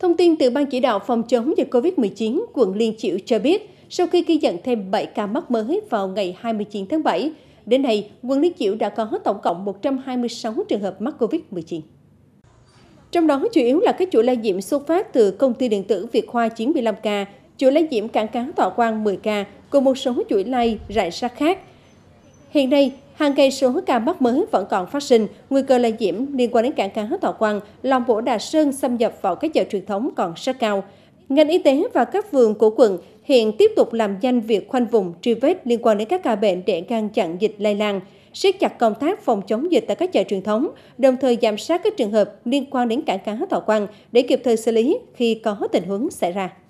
Thông tin từ Ban chỉ đạo phòng chống dịch COVID-19 quận Liên Chiểu cho biết, sau khi ghi nhận thêm 7 ca mắc mới vào ngày 29 tháng 7, đến nay quận Liên Chiểu đã có tổng cộng 126 trường hợp mắc COVID-19. Trong đó chủ yếu là các chuỗi lây nhiễm xuất phát từ công ty điện tử Việt Khoa 95 ca, chuỗi lây nhiễm cảng cá Thọ Quang 10 ca, cùng một số chuỗi lây rải rác khác – Hiện nay, hàng cây số ca mắc mới vẫn còn phát sinh, nguy cơ lây nhiễm liên quan đến cảng cá Thọ Quang, lòng bộ Đà Sơn xâm nhập vào các chợ truyền thống còn rất cao. Ngành y tế và các vườn của quận hiện tiếp tục làm danh việc khoanh vùng, truy vết liên quan đến các ca bệnh để ngăn chặn dịch lây lan, siết chặt công tác phòng chống dịch tại các chợ truyền thống, đồng thời giám sát các trường hợp liên quan đến cảng cá Thọ Quang để kịp thời xử lý khi có tình huống xảy ra.